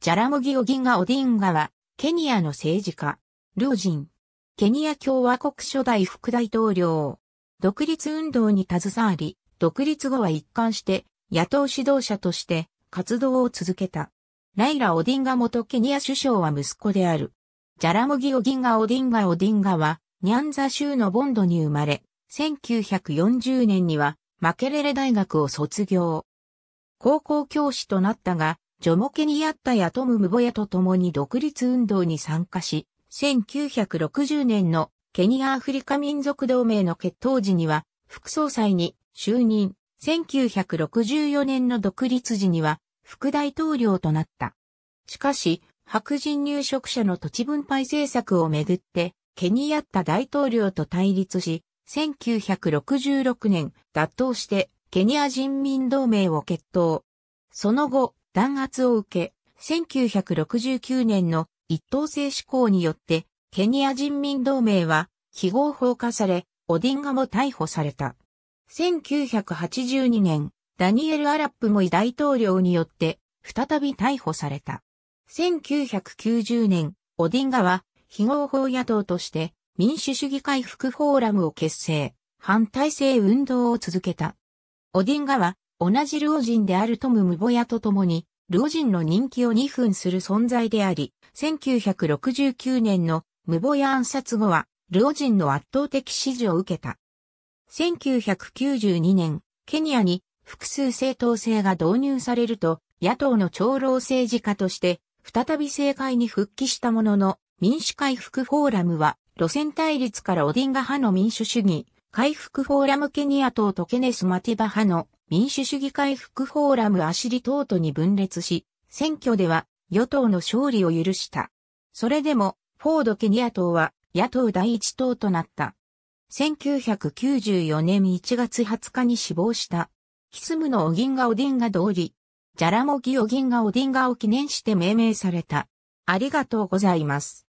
ジャラムギオギンガ・オディンガは、ケニアの政治家、両人、ケニア共和国初代副大統領、独立運動に携わり、独立後は一貫して野党指導者として活動を続けた。ライラ・オディンガ元ケニア首相は息子である。ジャラムギオギンガ・オディンガ・オディンガは、ニャンザ州のボンドに生まれ、1940年にはマケレレ大学を卒業。高校教師となったが、ジョモケニアッタやトム・ムボヤと共に独立運動に参加し、1960年のケニア・アフリカ民族同盟の決闘時には、副総裁に就任、1964年の独立時には、副大統領となった。しかし、白人入植者の土地分配政策をめぐって、ケニアッタ大統領と対立し、1966年、脱党して、ケニア人民同盟を決闘。その後、弾圧を受け、1969年の一党制志向によって、ケニア人民同盟は非合法化され、オディンガも逮捕された。1982年、ダニエル・アラップモイ大統領によって、再び逮捕された。1990年、オディンガは、非合法野党として、民主主義回復フォーラムを結成、反体制運動を続けた。オディンガは、同じルオ人であるトム・ムボヤと共に、ルオ人の人気を2分する存在であり、1969年のムボヤ暗殺後は、ルオ人の圧倒的支持を受けた。1992年、ケニアに複数政党制が導入されると、野党の長老政治家として、再び政界に復帰したものの、民主回復フォーラムは、路線対立からオディンガ派の民主主義、回復フォーラムケニア党とケネス・マティバ派の民主主義回復フォーラムアシリトートに分裂し、選挙では与党の勝利を許した。それでも、フォード・ケニア党は野党第一党となった。1994年1月20日に死亡した、キスムのオギンガ・オディンガ通り、ジャラモギ・オギンガ・オディンガを記念して命名された。ありがとうございます。